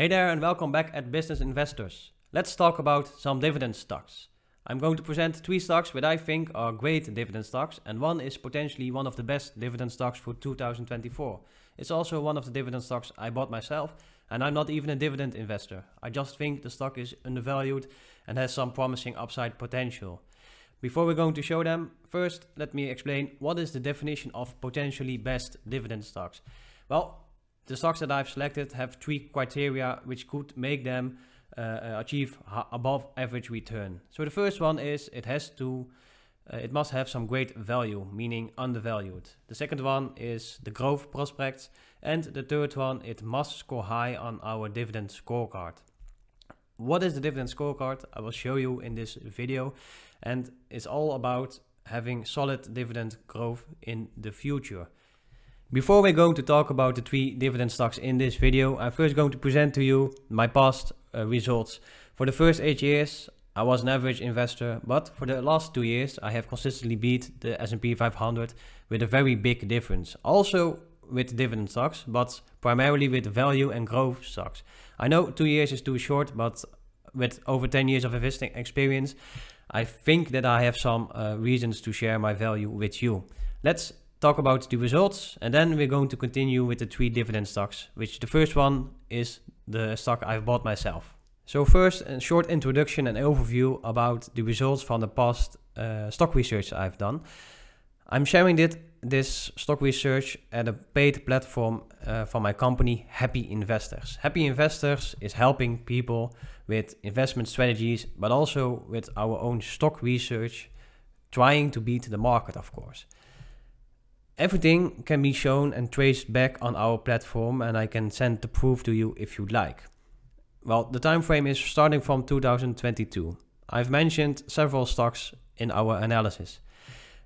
Hey there and welcome back at Business Investors. Let's talk about some dividend stocks. I'm going to present three stocks that I think are great dividend stocks and one is potentially one of the best dividend stocks for 2024. It's also one of the dividend stocks I bought myself and I'm not even a dividend investor. I just think the stock is undervalued and has some promising upside potential. Before we're going to show them, first let me explain what is the definition of potentially best dividend stocks. Well, the stocks that I've selected have three criteria which could make them uh, uh achieve above average return. So the first one is it has to uh, it must have some great value, meaning undervalued. The second one is the growth prospects and the third one it must score high on our dividend scorecard. What is the dividend scorecard? I will show you in this video and it's all about having solid dividend growth in the future. Before we're going to talk about the three dividend stocks in this video, I'm first going to present to you my past uh, results. For the first 8 years, I was an average investor, but for the last 2 years, I have consistently beat the S&P 500 with a very big difference. Also with dividend stocks, but primarily with value and growth stocks. I know 2 years is too short, but with over 10 years of investing experience, I think that I have some uh, reasons to share my value with you. Let's talk about the results, and then we're going to continue with the three dividend stocks, which the first one is the stock I've bought myself. So first, a short introduction and overview about the results from the past uh, stock research I've done. I'm sharing this, this stock research at a paid platform uh, from my company, Happy Investors. Happy Investors is helping people with investment strategies, but also with our own stock research, trying to beat the market, of course. Everything can be shown and traced back on our platform and I can send the proof to you if you'd like. Well, the time frame is starting from 2022. I've mentioned several stocks in our analysis.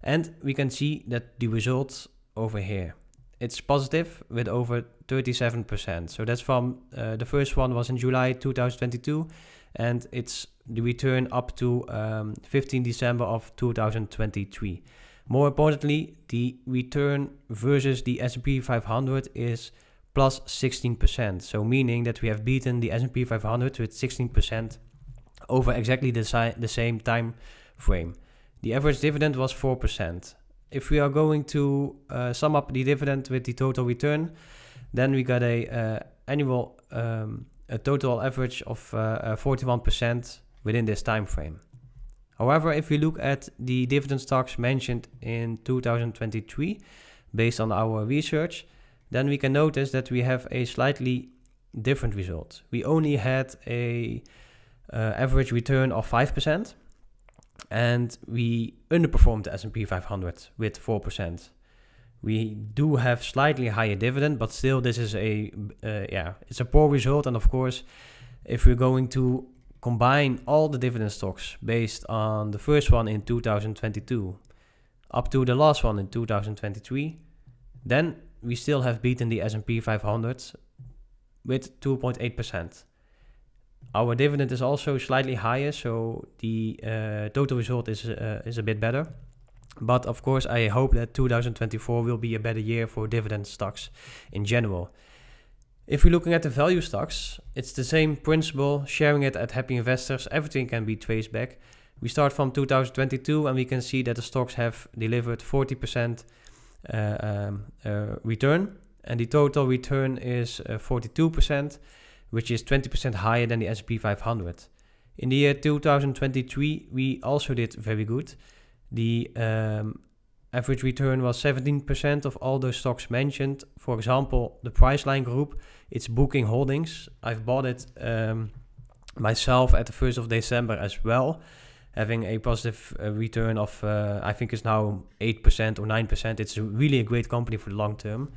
And we can see that the results over here. It's positive with over 37%. So that's from uh, the first one was in July 2022 and it's the return up to um, 15 December of 2023. More importantly, the return versus the S&P 500 is plus 16%. So meaning that we have beaten the S&P 500 with 16% over exactly the, si the same time frame. The average dividend was 4%. If we are going to uh, sum up the dividend with the total return, then we got a uh, annual um, a total average of 41% uh, uh, within this time frame. However, if we look at the dividend stocks mentioned in 2023, based on our research, then we can notice that we have a slightly different result. We only had a uh, average return of 5% and we underperformed the S&P 500 with 4%. We do have slightly higher dividend, but still this is a uh, yeah, it's a poor result and of course if we're going to combine all the dividend stocks based on the first one in 2022 up to the last one in 2023, then we still have beaten the S&P 500 with 2.8%. Our dividend is also slightly higher, so the uh, total result is uh, is a bit better. But of course, I hope that 2024 will be a better year for dividend stocks in general. If we're looking at the value stocks, it's the same principle, sharing it at happy investors, everything can be traced back. We start from 2022 and we can see that the stocks have delivered 40% uh, um, uh, return. And the total return is uh, 42%, which is 20% higher than the S&P 500. In the year 2023, we also did very good. The um, Average return was 17% of all those stocks mentioned. For example, the Priceline Group, it's Booking Holdings. I've bought it um, myself at the 1st of December as well, having a positive uh, return of, uh, I think it's now 8% or 9%. It's really a great company for the long term.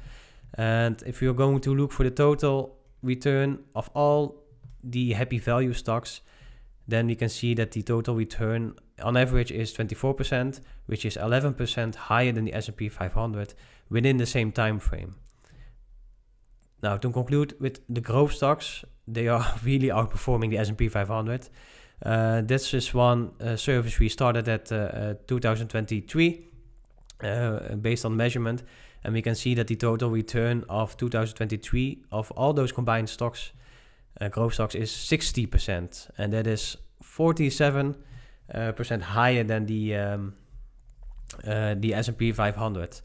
And if you're going to look for the total return of all the happy value stocks, then we can see that the total return on average is 24%, which is 11% higher than the S&P 500 within the same time frame. Now, to conclude with the growth stocks, they are really outperforming the S&P 500. Uh, this is one uh, service we started at uh, uh 2023 uh, based on measurement, and we can see that the total return of 2023 of all those combined stocks, uh, growth stocks, is 60%, and that is 47 Eh, percent higher than the um, the S&P 500.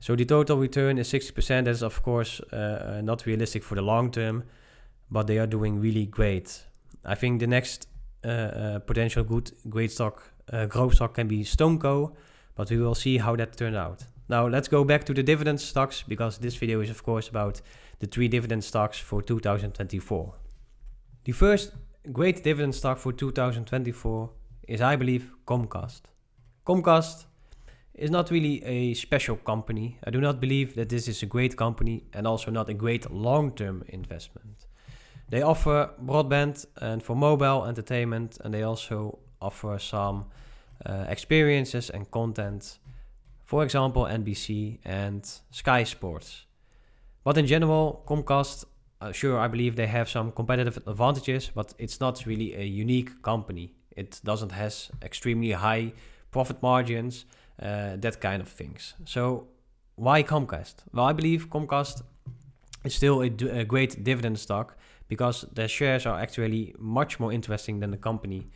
So the total return is 60%. That's of course eh, not realistic for the long term, but they are doing really great. I think the next potential good great stock growth stock can be Stoneco, but we will see how that turned out. Now let's go back to the dividend stocks because this video is of course about the three dividend stocks for 2024. The first great dividend stock for 2024 is, I believe, Comcast. Comcast is not really a special company. I do not believe that this is a great company and also not a great long term investment. They offer broadband and for mobile entertainment, and they also offer some uh, experiences and content, for example, NBC and Sky Sports. But in general, Comcast, uh, sure, I believe they have some competitive advantages, but it's not really a unique company. It doesn't has extremely high profit margins, uh, that kind of things. So why Comcast? Well, I believe Comcast is still a, a great dividend stock because their shares are actually much more interesting than the company.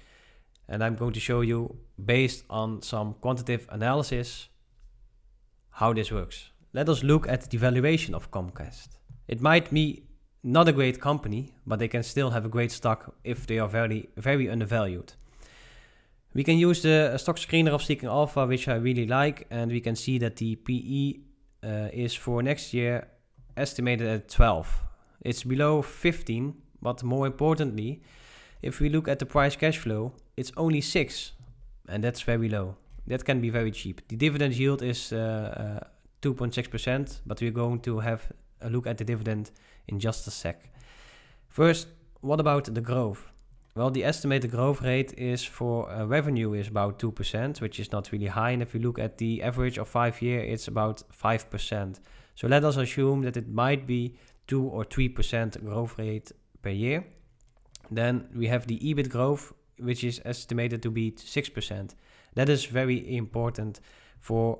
And I'm going to show you, based on some quantitative analysis, how this works. Let us look at the valuation of Comcast. It might be not a great company, but they can still have a great stock if they are very, very undervalued. We can use the stock screener of Seeking Alpha, which I really like, and we can see that the PE uh, is for next year estimated at 12. It's below 15, but more importantly, if we look at the price cash flow, it's only 6, and that's very low. That can be very cheap. The dividend yield is 2.6%, uh, uh, but we're going to have a look at the dividend in just a sec. First, what about the growth? Well, the estimated growth rate is for uh, revenue is about 2%, which is not really high. And if you look at the average of five year, it's about 5%. So let us assume that it might be 2 or 3% growth rate per year. Then we have the EBIT growth, which is estimated to be 6%. That is very important for,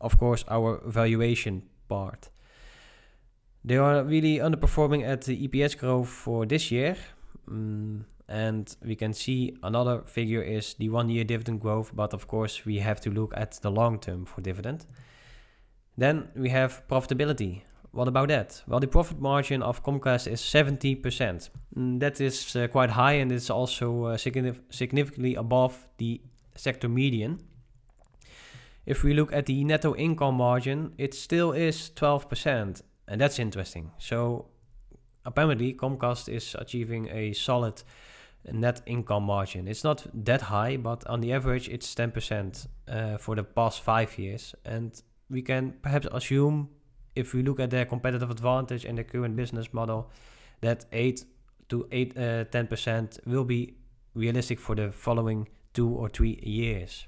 of course, our valuation part. They are really underperforming at the EPS growth for this year. Mm and we can see another figure is the one year dividend growth but of course we have to look at the long term for dividend then we have profitability what about that well the profit margin of comcast is 70% mm, that is uh, quite high and it's also uh, signif significantly above the sector median if we look at the netto income margin it still is 12% and that's interesting so apparently comcast is achieving a solid net income margin. It's not that high, but on the average, it's 10% uh, for the past five years. And we can perhaps assume, if we look at their competitive advantage and their current business model, that 8 to 8, uh, 10% will be realistic for the following two or three years.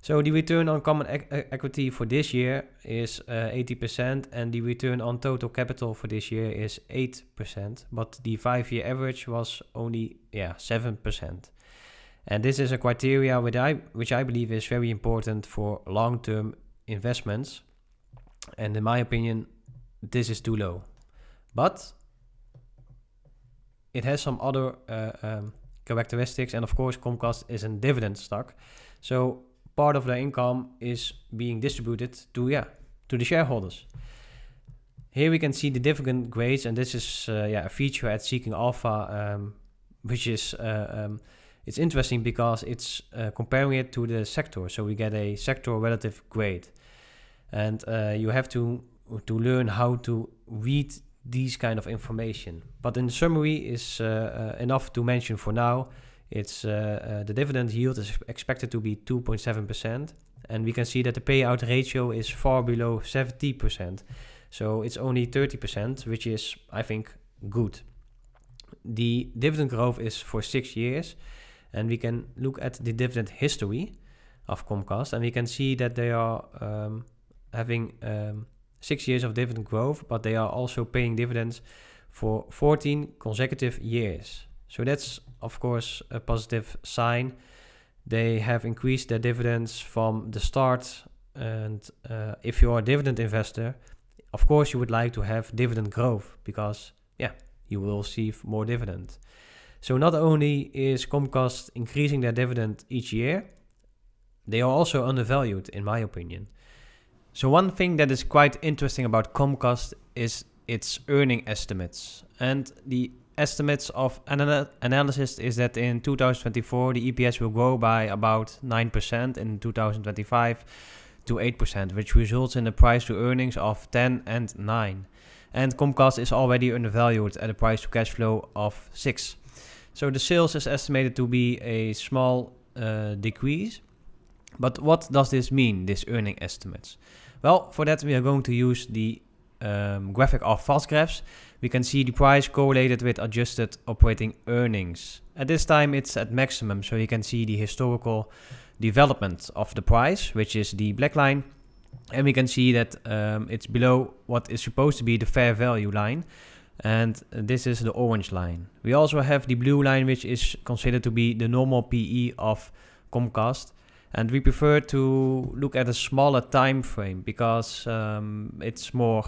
So the return on common e-, e-, equity for this year is uh, 80% and the return on total capital for this year is 8%, but the 5-year average was only yeah, 7%. And this is a criteria which I which I believe is very important for long-term investments. And in my opinion, this is too low. But it has some other uh, um, characteristics and of course Comcast is a dividend stock. So part of their income is being distributed to yeah to the shareholders. Here we can see the different grades, and this is uh, yeah a feature at Seeking Alpha, um, which is uh, um, it's interesting because it's uh, comparing it to the sector. So we get a sector relative grade, and uh, you have to to learn how to read these kind of information. But in summary, is uh, uh, enough to mention for now. It's uh, uh, the dividend yield is expected to be 2.7%, and we can see that the payout ratio is far below 70%. So it's only 30%, which is, I think, good. The dividend growth is for six years, and we can look at the dividend history of Comcast, and we can see that they are um, having um, six years of dividend growth, but they are also paying dividends for 14 consecutive years. So that's, of course, a positive sign. They have increased their dividends from the start. And uh, if you are a dividend investor, of course, you would like to have dividend growth because, yeah, you will receive more dividend. So not only is Comcast increasing their dividend each year, they are also undervalued, in my opinion. So one thing that is quite interesting about Comcast is its earning estimates. And the estimates of an analysis is that in 2024 the EPS will grow by about 9% in 2025 to 8%, which results in a price to earnings of 10 and 9. And Comcast is already undervalued at a price to cash flow of 6. So the sales is estimated to be a small uh, decrease. But what does this mean, this earning estimates? Well, for that we are going to use the um, graphic of fast graphs, we can see the price correlated with adjusted operating earnings. At this time, it's at maximum, so you can see the historical development of the price, which is the black line. And we can see that um, it's below what is supposed to be the fair value line. And this is the orange line. We also have the blue line, which is considered to be the normal PE of Comcast and we prefer to look at a smaller time frame because um, it's more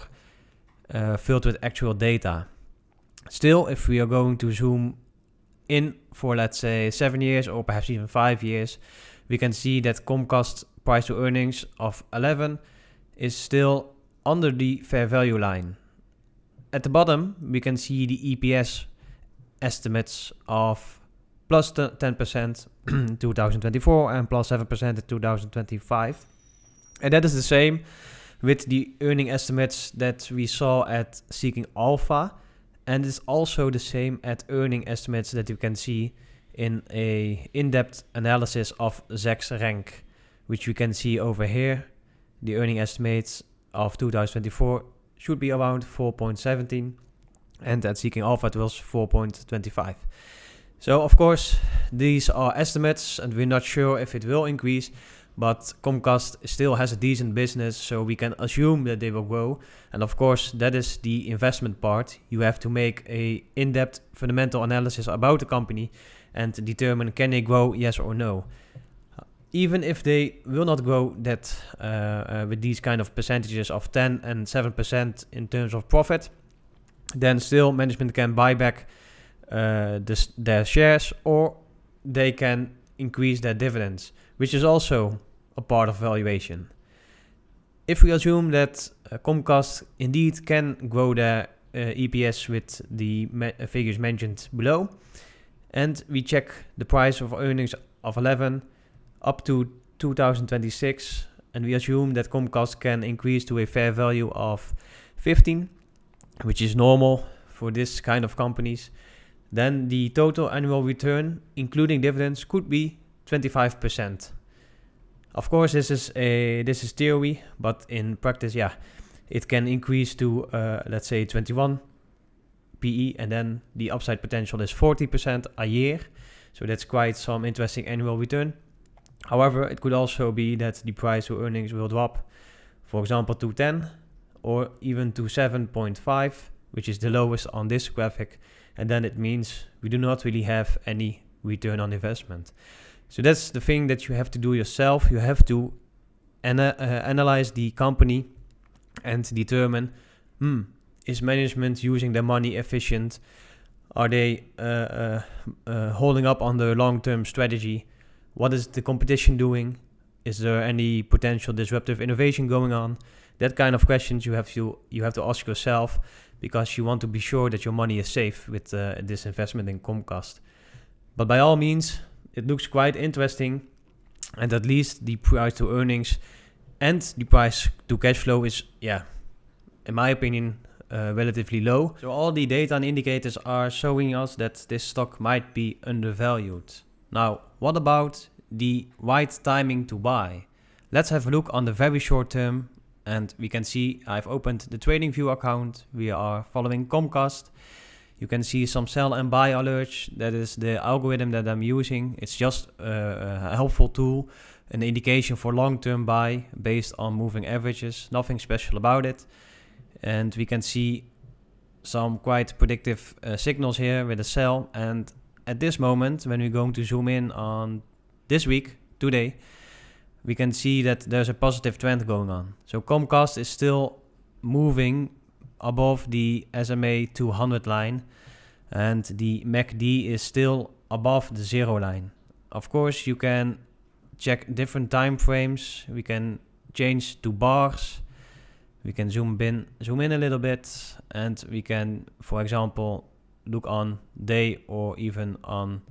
uh, filled with actual data. Still, if we are going to zoom in for let's say seven years or perhaps even five years, we can see that Comcast price to earnings of 11 is still under the fair value line. At the bottom, we can see the EPS estimates of plus 10% in 2024 and plus 7% in 2025. And that is the same with the earning estimates that we saw at Seeking Alpha. And it's also the same at earning estimates that you can see in a in-depth analysis of Zach's rank, which you can see over here. The earning estimates of 2024 should be around 4.17 and at Seeking Alpha it was 4.25. So of course these are estimates and we're not sure if it will increase but Comcast still has a decent business, so we can assume that they will grow. And of course, that is the investment part. You have to make a in-depth fundamental analysis about the company and determine can they grow, yes or no. Even if they will not grow that uh, uh, with these kind of percentages of 10 and 7% in terms of profit, then still management can buy back uh, their shares or they can increase their dividends which is also a part of valuation. If we assume that uh, Comcast indeed can grow their uh, EPS with the me- uh, figures mentioned below, and we check the price of earnings of 11 up to 2026, and we assume that Comcast can increase to a fair value of 15, which is normal for this kind of companies, then the total annual return, including dividends, could be 25%. Of course, this is a this is theory, but in practice, yeah, it can increase to uh, let's say 21 PE, and then the upside potential is 40% a year. So that's quite some interesting annual return. However, it could also be that the price to earnings will drop, for example, to 10 or even to 7.5, which is the lowest on this graphic, and then it means we do not really have any return on investment. So that's the thing that you have to do yourself. You have to ana- uh, analyze the company and determine hmm, is management using their money efficient? Are they uh, uh, uh holding up on the long term strategy? What is the competition doing? Is there any potential disruptive innovation going on? That kind of questions you have to you have to ask yourself because you want to be sure that your money is safe with uh, this investment in Comcast. But by all means, it looks quite interesting. And at least the price to earnings and the price to cash flow is, yeah, in my opinion, uh, relatively low. So all the data and indicators are showing us that this stock might be undervalued. Now, what about the right timing to buy? Let's have a look on the very short term and we can see I've opened the TradingView account. We are following Comcast you can see some sell and buy alerts. That is the algorithm that I'm using. It's just a helpful tool, an indication for long-term buy based on moving averages. Nothing special about it. And we can see some quite predictive uh, signals here with a sell. And at this moment, when we're going to zoom in on this week, today, we can see that there's a positive trend going on. So Comcast is still moving above the SMA 200 line and the MACD is still above the zero line. Of course, you can check different time frames. We can change to bars. We can zoom in, zoom in a little bit, and we can, for example, look on day or even on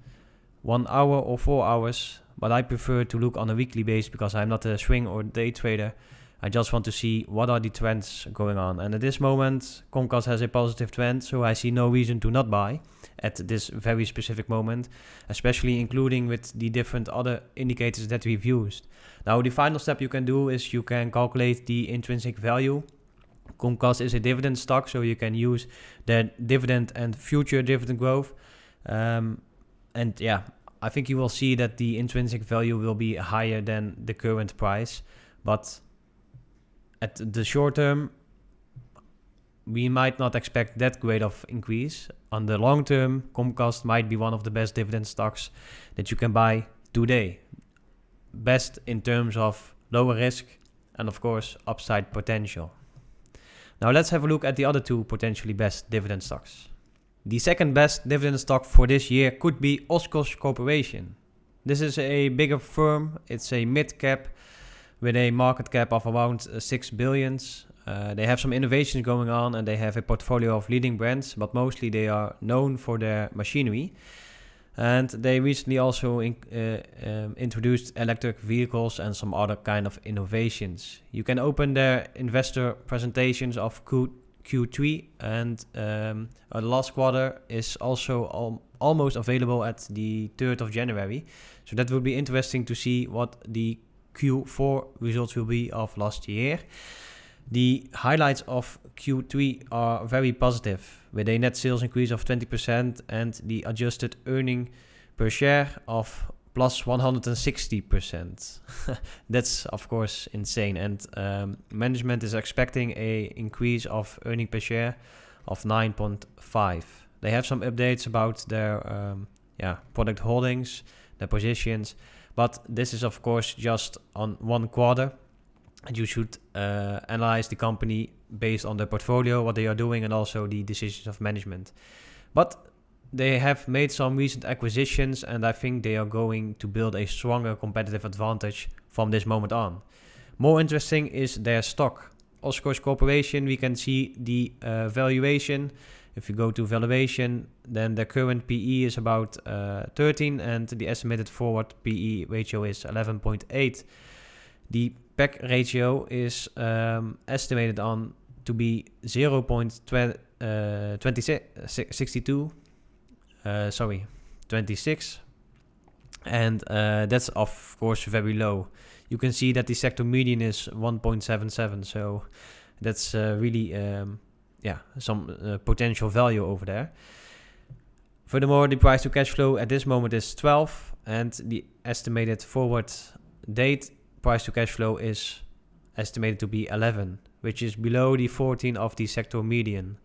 one hour or four hours. But I prefer to look on a weekly base because I'm not a swing or day trader. I just want to see what are the trends going on. And at this moment, Comcast has a positive trend, so I see no reason to not buy at this very specific moment, especially including with the different other indicators that we've used. Now, the final step you can do is you can calculate the intrinsic value. Comcast is a dividend stock, so you can use the dividend and future dividend growth. Um, and yeah, I think you will see that the intrinsic value will be higher than the current price. But at the short term, we might not expect that great of increase. On the long term, Comcast might be one of the best dividend stocks that you can buy today. Best in terms of lower risk and of course upside potential. Now let's have a look at the other two potentially best dividend stocks. The second best dividend stock for this year could be Oskos Corporation. This is a bigger firm, it's a mid cap with a market cap of around uh, 6 billions. Uh, they have some innovations going on and they have a portfolio of leading brands, but mostly they are known for their machinery. And they recently also in, uh, um, introduced electric vehicles and some other kind of innovations. You can open their investor presentations of Q- 3 and um, the last quarter is also al- almost available at the 3rd of January. So that would be interesting to see what the Q4 results will be of last year. The highlights of Q3 are very positive, with a net sales increase of 20% and the adjusted earning per share of plus 160%. That's of course insane, and um, management is expecting a increase of earning per share of 9.5. They have some updates about their um, yeah product holdings, their positions, but this is of course just on one quarter. And you should uh, analyze the company based on their portfolio, what they are doing, and also the decisions of management. But they have made some recent acquisitions, and I think they are going to build a stronger competitive advantage from this moment on. More interesting is their stock. Oscor's Corporation, we can see the uh, valuation if you go to valuation, then the current PE is about uh, 13 and the estimated forward PE ratio is 11.8. The PEC ratio is um, estimated on to be 0. Uh, 0.62. Uh, sorry, 26. And uh, that's of course very low. You can see that the sector median is 1.77. So that's uh, really um, yeah, some eh, potential value over there. Furthermore, the price to cash flow at this moment is 12 and the estimated forward date price to cash flow is estimated to be 11, which is below the 14 of the sector median.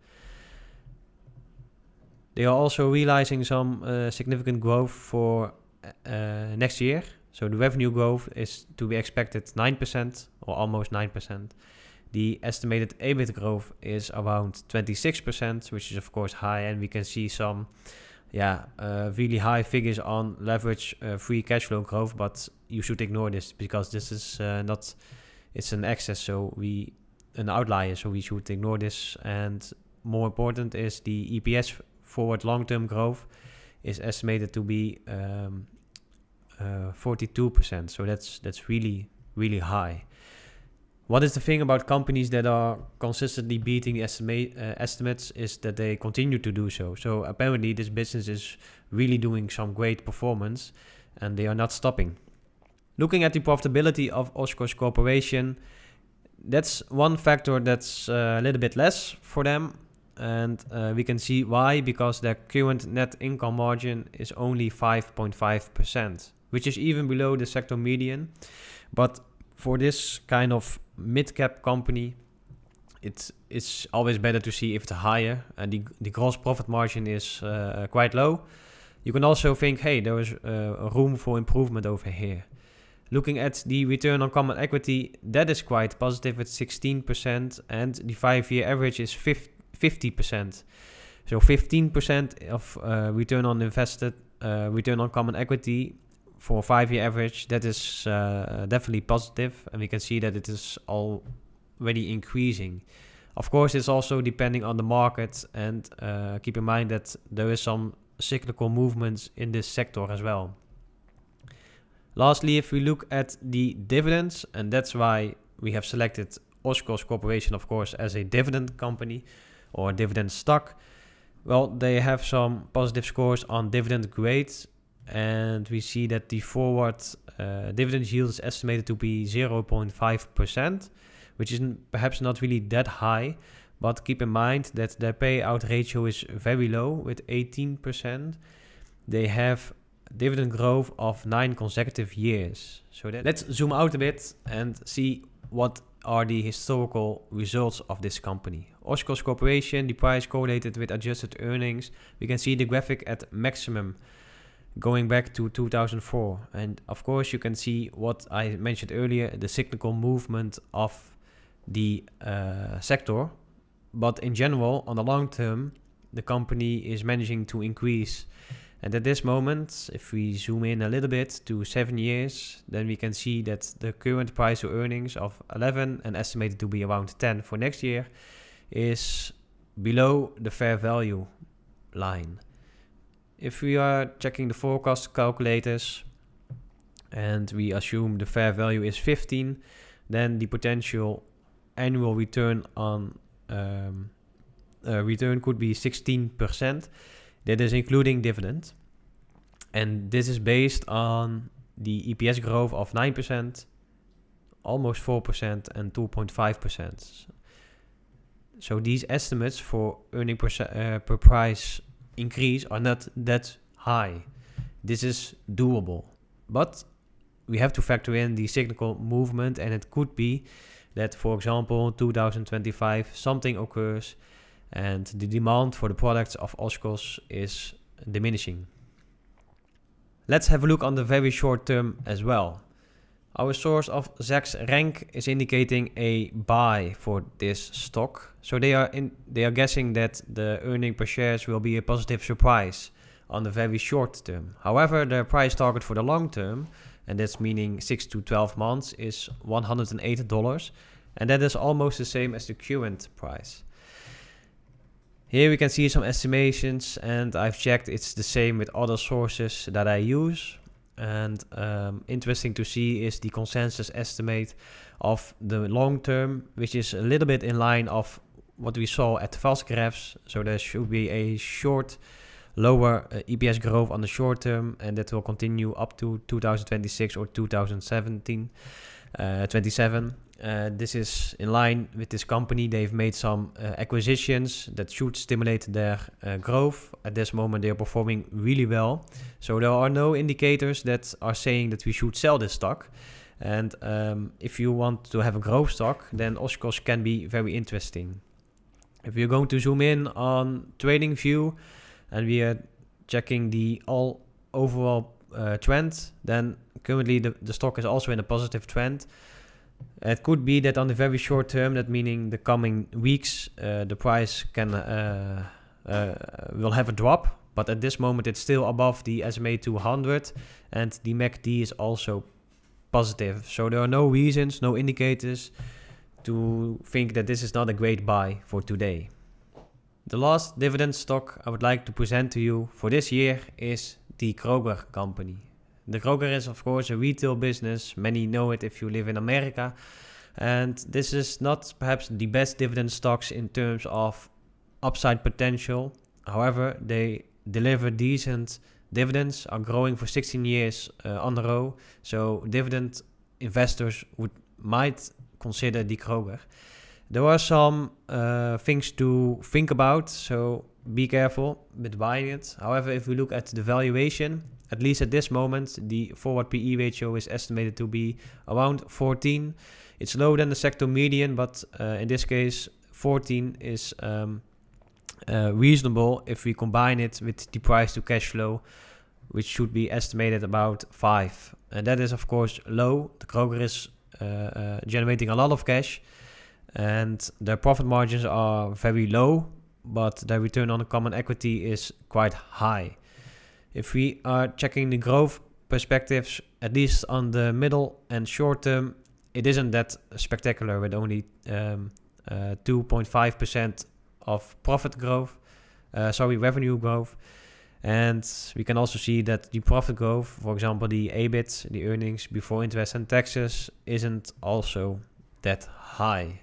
They are also realizing some uh, significant growth for uh, next year. So the revenue growth is to be expected 9% or almost 9%. The estimated EBIT growth is around 26%, which is of course high, and we can see some yeah, uh, really high figures on leverage uh, free cash flow growth, but you should ignore this because this is uh, not, it's an excess, so we, an outlier, so we should ignore this. And more important is the EPS forward long-term growth is estimated to be um, 42%, uh, so that's, that's really, really high. What is the thing about companies that are consistently beating estimate, uh, estimates is that they continue to do so. So apparently, this business is really doing some great performance and they are not stopping. Looking at the profitability of Oshkosh Corporation, that's one factor that's uh, a little bit less for them. And uh, we can see why, because their current net income margin is only 5.5%, which is even below the sector median. But for this kind of mid-cap company, it is always better to see if it's higher. And the, the gross profit margin is uh, quite low. You can also think, hey, there is uh, room for improvement over here. Looking at the return on common equity, that is quite positive at 16%, and the five year average is 50%. So 15% of uh, return on invested, uh, return on common equity for a five-year average, that is uh, definitely positive, and we can see that it is already increasing. Of course, it's also depending on the market, and uh, keep in mind that there is some cyclical movements in this sector as well. Lastly, if we look at the dividends, and that's why we have selected Oshkosh Corporation, of course, as a dividend company or dividend stock. Well, they have some positive scores on dividend grades, and we see that the forward uh, dividend yield is estimated to be 0.5%, which is perhaps not really that high, but keep in mind that their payout ratio is very low with 18%. They have dividend growth of 9 consecutive years. So that, let's zoom out a bit and see what are the historical results of this company. Oshkosh Corporation, the price correlated with adjusted earnings. We can see the graphic at maximum going back to 2004. And of course, you can see what I mentioned earlier the cyclical movement of the uh, sector. But in general, on the long term, the company is managing to increase. And at this moment, if we zoom in a little bit to seven years, then we can see that the current price to earnings of 11 and estimated to be around 10 for next year is below the fair value line if we are checking the forecast calculators and we assume the fair value is 15, then the potential annual return on um, uh, return could be 16%. That is including dividend. And this is based on the EPS growth of 9%, almost 4%, and 2.5%. So these estimates for earning per, uh, per price increase are not that high. This is doable. But we have to factor in the cyclical movement, and it could be that, for example, 2025 something occurs and the demand for the products of Oscos is diminishing. Let's have a look on the very short term as well. Our source of Zach's rank is indicating a buy for this stock. So they are in they are guessing that the earning per shares will be a positive surprise on the very short term. However, the price target for the long term, and that's meaning 6 to 12 months, is one hundred and eight dollars And that is almost the same as the current price. Here we can see some estimations and I've checked it's the same with other sources that I use. And um, interesting to see is the consensus estimate of the long term, which is a little bit in line of what we saw at fast graphs. So there should be a short, lower uh, EPS growth on the short term, and that will continue up to 2026 or 2017, uh, 27. Eh, this is in line with this company. They've made some eh, acquisitions that should stimulate their eh, growth. At this moment, they are performing really well. So there are no indicators that are saying that we should sell this stock. And um, if you want to have a growth stock, then Oshkosh can be very interesting. If we are going to zoom in on trading view and we are checking the all overall uh, trend, then currently the, the stock is also in a positive trend. It could be that on the very short term, that meaning the coming weeks, uh, the price can uh, uh, will have a drop. But at this moment, it's still above the SMA 200, and the MACD is also positive. So there are no reasons, no indicators to think that this is not a great buy for today. The last dividend stock I would like to present to you for this year is the Kroger company. The Kroger is, of course, a retail business. Many know it if you live in America. And this is not perhaps the best dividend stocks in terms of upside potential. However, they deliver decent dividends, are growing for 16 years uh, on the row. So dividend investors would might consider the Kroger. There are some uh, things to think about, so be careful with buying it. However, if we look at the valuation, at least at this moment, the forward PE ratio is estimated to be around 14. It's lower than the sector median, but uh, in this case, 14 is um, uh, reasonable if we combine it with the price to cash flow, which should be estimated about 5. And that is, of course, low. The Kroger is uh, uh, generating a lot of cash, and their profit margins are very low, but their return on the common equity is quite high. If we are checking the growth perspectives, at least on the middle and short term, it isn't that spectacular with only 2.5% um, uh, of profit growth, uh, sorry, revenue growth. And we can also see that the profit growth, for example, the EBIT, the earnings before interest and taxes, isn't also that high.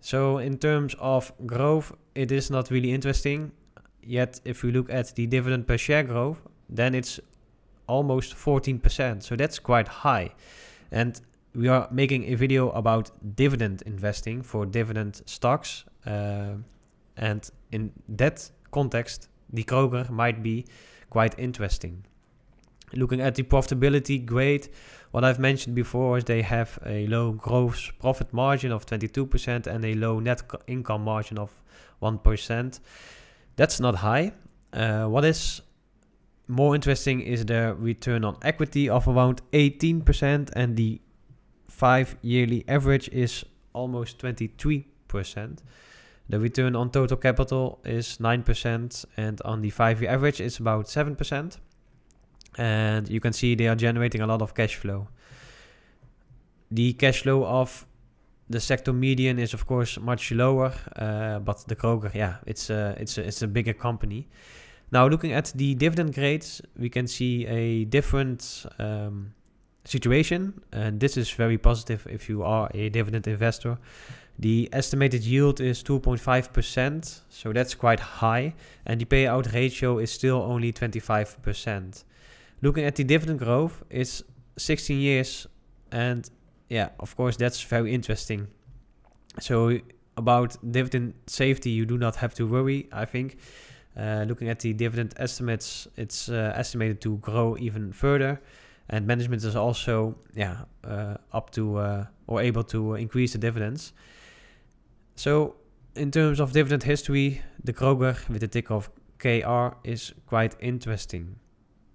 So in terms of growth, it is not really interesting. Yet, if we look at the dividend per share growth, then it's almost 14%. So that's quite high. And we are making a video about dividend investing for dividend stocks. Uh, and in that context, the Kroger might be quite interesting. Looking at the profitability grade, what I've mentioned before is they have a low gross profit margin of 22% and a low net income margin of 1%. That's not high. Uh, what is more interesting is the return on equity of around 18%, and the five yearly average is almost 23%. The return on total capital is 9%, and on the five year average, it's about 7%. And you can see they are generating a lot of cash flow. The cash flow of the sector median is of course much lower, uh, but the Kroger, yeah, it's a, it's a, it's a bigger company. Now, looking at the dividend grades, we can see a different um, situation, and this is very positive if you are a dividend investor. The estimated yield is 2.5%, so that's quite high, and the payout ratio is still only 25%. Looking at the dividend growth, it's 16 years, and yeah, of course, that's very interesting. So about dividend safety, you do not have to worry, I think. Uh, looking at the dividend estimates, it's uh, estimated to grow even further. And management is also yeah, uh, up to uh, or able to increase the dividends. So, in terms of dividend history, the Kroger with the tick of KR is quite interesting.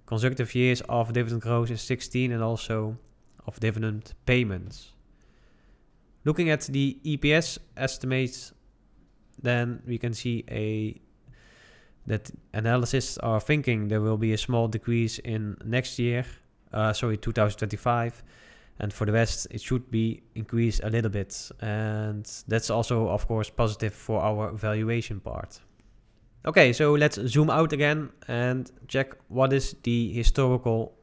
Consecutive years of dividend growth is 16 and also of dividend payments. Looking at the EPS estimates, then we can see a that analysts are thinking there will be a small decrease in next year, uh, sorry, 2025, and for the rest it should be increased a little bit, and that's also of course positive for our valuation part. Okay, so let's zoom out again and check what is the historical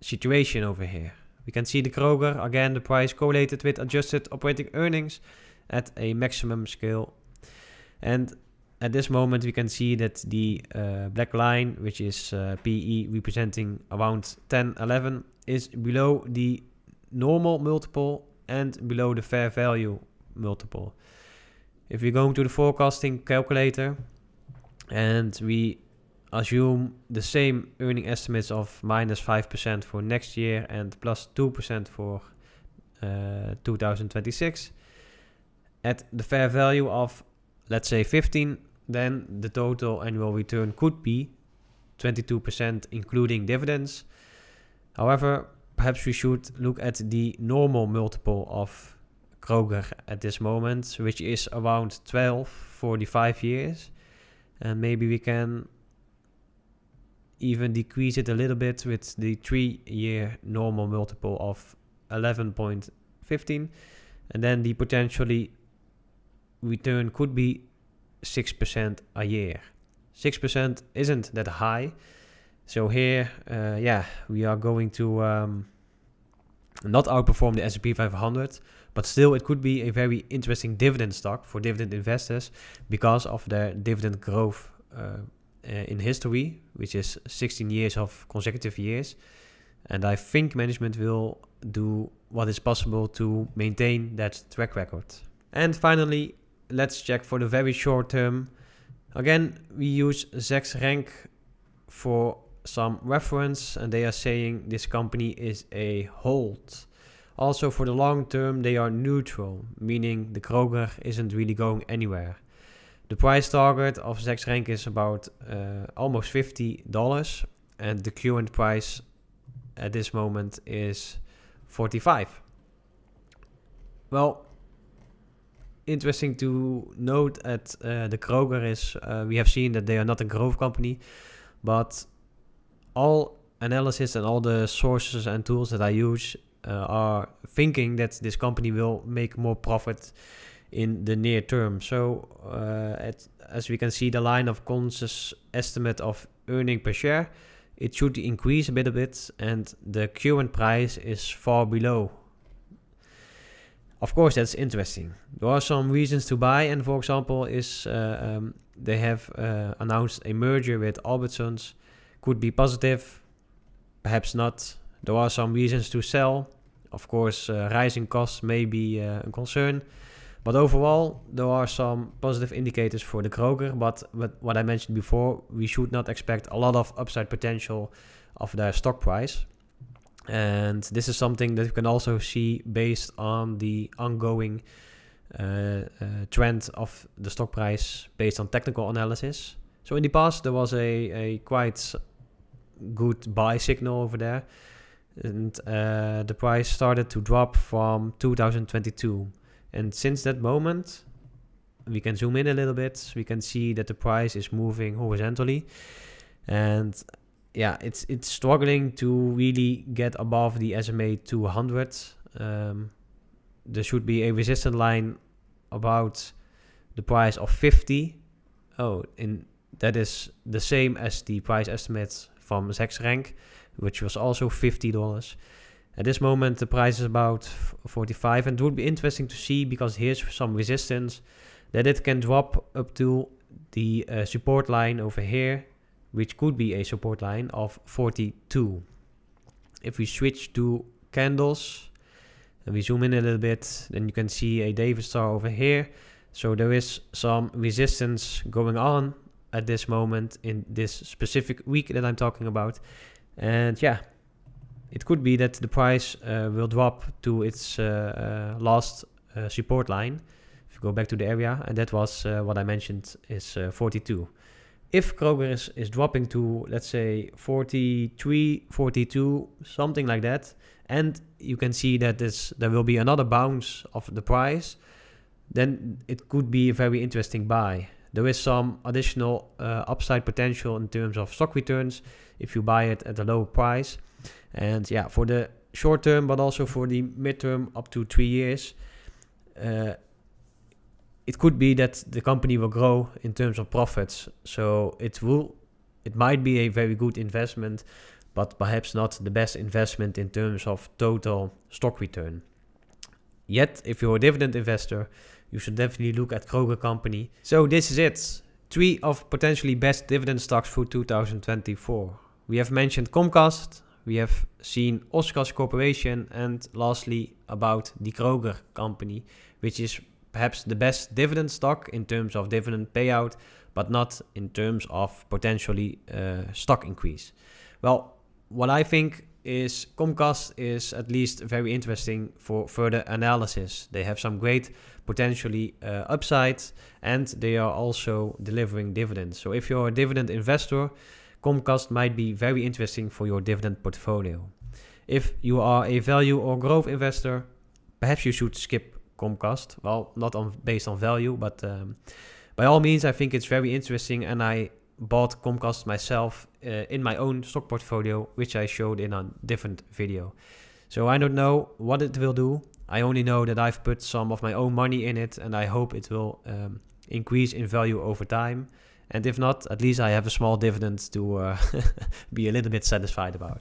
situation over here. You can see the Kroger, again, the price correlated with adjusted operating earnings at a maximum scale. And at this moment, we can see that the uh, black line, which is uh, PE representing around 10, 11, is below the normal multiple and below the fair value multiple. If we go into the forecasting calculator and we assume the same earning estimates of minus 5% for next year and plus 2% for uh, 2026 at the fair value of let's say 15 then the total annual return could be 22% including dividends however perhaps we should look at the normal multiple of Kroger at this moment which is around 12 for the 5 years and maybe we can even decrease it a little bit with the three year normal multiple of 11.15 and then the potentially return could be 6% a year 6% isn't that high so here uh, yeah we are going to um, not outperform the S&P 500 but still it could be a very interesting dividend stock for dividend investors because of their dividend growth uh, uh, in history, which is 16 years of consecutive years. And I think management will do what is possible to maintain that track record. And finally, let's check for the very short term. Again, we use Zex Rank for some reference, and they are saying this company is a hold. Also, for the long term, they are neutral, meaning the Kroger isn't really going anywhere. The price target of Zex Rank is about uh, almost $50 and the current price at this moment is 45. Well, interesting to note at uh, eh, the Kroger is uh, we have seen that they are not a growth company, but all analysis and all the sources and tools that I use uh, are thinking that this company will make more profit in the near term. So, uh, at, as we can see, the line of consensus estimate of earning per share, it should increase a bit a bit, and the current price is far below. Of course, that's interesting. There are some reasons to buy, and for example, is uh, um, they have uh, announced a merger with Albertsons, could be positive, perhaps not. There are some reasons to sell. Of course, uh, rising costs may be uh, a concern, But overall, there are some positive indicators for the Kroger. But what I mentioned before, we should not expect a lot of upside potential of their stock price. And this is something that you can also see based on the ongoing uh, uh, trend of the stock price based on technical analysis. So in the past, there was a, a quite good buy signal over there. And uh, the price started to drop from 2022 And since that moment, we can zoom in a little bit. We can see that the price is moving horizontally. And yeah, it's it's struggling to really get above the SMA 200. Um, there should be a resistance line about the price of 50. Oh, in that is the same as the price estimate from Zex Rank, which was also $50. At this moment, the price is about 45, and it would be interesting to see because here's some resistance that it can drop up to the uh, support line over here, which could be a support line of 42. If we switch to candles and we zoom in a little bit, then you can see a David star over here. So there is some resistance going on at this moment in this specific week that I'm talking about. And yeah, it could be that the price uh, will drop to its uh, uh, last support line. If you go back to the area, and that was what I mentioned is 42 if Kroger is, is dropping to, let's say, 43, 42, something like that, and you can see that this, there will be another bounce of the price, then it could be a very interesting buy. There is some additional uh, upside potential in terms of stock returns if you buy it at a lower price. And yeah, for the short term, but also for the midterm up to three years, uh, it could be that the company will grow in terms of profits. So it will, it might be a very good investment, but perhaps not the best investment in terms of total stock return. Yet, if you're a dividend investor, you should definitely look at Kroger Company. So this is it. Three of potentially best dividend stocks for 2024. We have mentioned Comcast, we have seen Oscar's Corporation, and lastly, about the Kroger Company, which is perhaps the best dividend stock in terms of dividend payout, but not in terms of potentially uh, stock increase. Well, what I think is Comcast is at least very interesting for further analysis. They have some great potentially uh, upside and they are also delivering dividends. So if you're a dividend investor, Comcast might be very interesting for your dividend portfolio. If you are a value or growth investor, perhaps you should skip Comcast. Well, not on based on value, but um, by all means, I think it's very interesting, and I bought Comcast myself uh, in my own stock portfolio, which I showed in a different video. So I don't know what it will do. I only know that I've put some of my own money in it, and I hope it will um, increase in value over time. And if not, at least I have a small dividend to uh, be a little bit satisfied about.